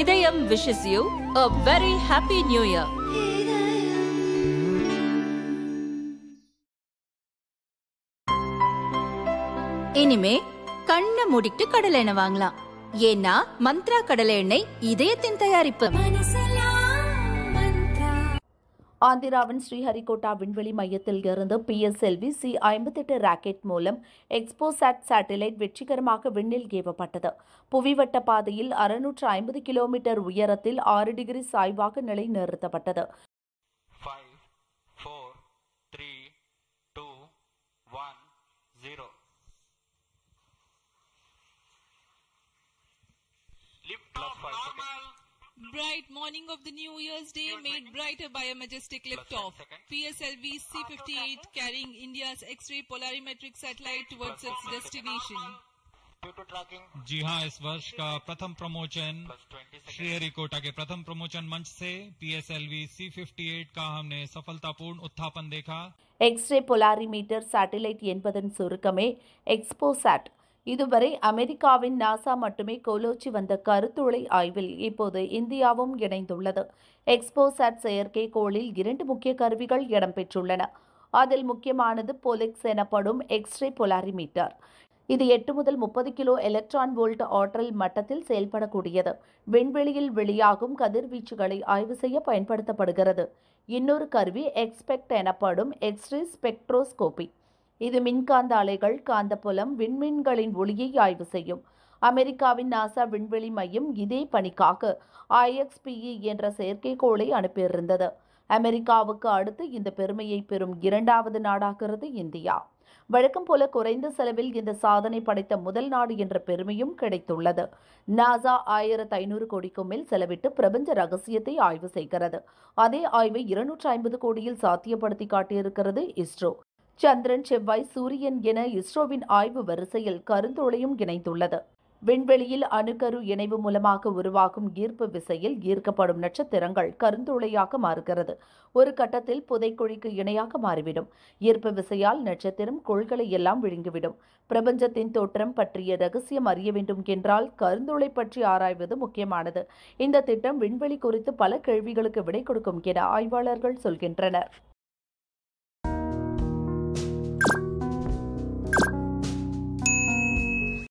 இதயம் wishes you a very happy new year இனிமே கண்ணை மூடிட்டு கடலை எண்ணெய் வாங்கலாம் ஏன்னா மந்த்ரா கடலை எண்ணெய் இதயத்தின் தயாரிப்பு ஆந்திராவின் ஸ்ரீஹரிகோட்டா விண்வெளி மையத்தில் இருந்து பிஎஸ்எல்வி சி ஐம்பத்தெட்டு ராக்கெட் மூலம் எக்ஸ்போசாட் சேட்டலைட் வெற்றிகரமாக விண்ணில் ஏவப்பட்டது புவிவட்ட பாதையில் அறுநூற்று ஐம்பது கிலோமீட்டர் உயரத்தில் ஆறு டிகிரி சாய்வாக நிலை நிறுத்தப்பட்டது five four three two one bright morning of the New Year's Day, made morning. brighter by a majestic liftoff. PSLV C58 carrying India's X-ray polarimetric satellite towards its destination. जी हाँ इस वर्ष का प्रथम प्रमोचन श्री हरिकोटा के प्रथम प्रमोचन मंच से पीएसएलवी सी फिफ्टी एट का हमने सफलतापूर्ण उत्थापन देखा एक्सरे पोलारीमीटर सैटेलाइट என்பதன் சுருக்கமே எக்ஸ்போசாட் இதுவரை அமெரிக்காவின் நாசா மட்டுமே கோலோச்சி வந்த கருத்துளை ஆய்வில் இப்போது இந்தியாவும் இணைந்துள்ளது எக்ஸ்போசாட் கோளில் இரண்டு முக்கிய கருவிகள் இடம்பெற்றுள்ளன அதில் முக்கியமானது போலெக்ஸ் எனப்படும் எக்ஸ்ரே பொலாரிமீட்டர் இது எட்டு முதல் முப்பது கிலோ எலக்ட்ரான் வோல்ட் ஆற்றல் மட்டத்தில் செயல்படக்கூடியது விண்வெளியில் வெளியாகும் கதிர்வீச்சுகளை ஆய்வு செய்ய பயன்படுத்தப்படுகிறது இன்னொரு கருவி எக்ஸ்பெக்ட் எனப்படும் எக்ஸ்ரே ஸ்பெக்ட்ரோஸ்கோபி இது மின்காந்த அலைகள் காந்தப்புலம் விண்மீன்களின் ஒளியை ஆய்வு செய்யும் அமெரிக்காவின் நாசா விண்வெளி மையம் இதே பணிக்காக ஐஎக்ஸ்பிஇ e என்ற செயற்கைக்கோளை அனுப்பியிருந்தது அமெரிக்காவுக்கு அடுத்து இந்த பெருமையை பெறும் இரண்டாவது நாடாகிறது இந்தியா வழக்கம் போல குறைந்த செலவில் இந்த சாதனை படைத்த முதல் நாடு என்ற பெருமையும் கிடைத்துள்ளது நாசா ஆயிரத்து ஐநூறு கோடிக்கும் மேல் செலவிட்டு பிரபஞ்ச ரகசியத்தை ஆய்வு செய்கிறது அதே ஆய்வை இருநூற்றி ஐம்பது கோடியில் சாத்தியப்படுத்தி காட்டியிருக்கிறது இஸ்ரோ சந்திரன் செவ்வாய் சூரியன் என இஸ்ரோவின் ஆய்வு வரிசையில் கருந்தோலையும் இணைந்துள்ளது விண்வெளியில் அணுக்கரு இணைவு மூலமாக உருவாகும் ஈர்ப்பு விசையில் ஈர்க்கப்படும் நட்சத்திரங்கள் கருந்துளையாக மாறுகிறது ஒரு கட்டத்தில் புதைக்குழிக்கு இணையாக மாறிவிடும் ஈர்ப்பு விசையால் நட்சத்திரம் கொள்களை எல்லாம் விழுங்கிவிடும் பிரபஞ்சத்தின் தோற்றம் பற்றிய ரகசியம் அறிய வேண்டும் என்றால் கருந்துளை பற்றி ஆராய்வது முக்கியமானது இந்த திட்டம் விண்வெளி குறித்து பல கேள்விகளுக்கு விடை கொடுக்கும் என ஆய்வாளர்கள் சொல்கின்றனர்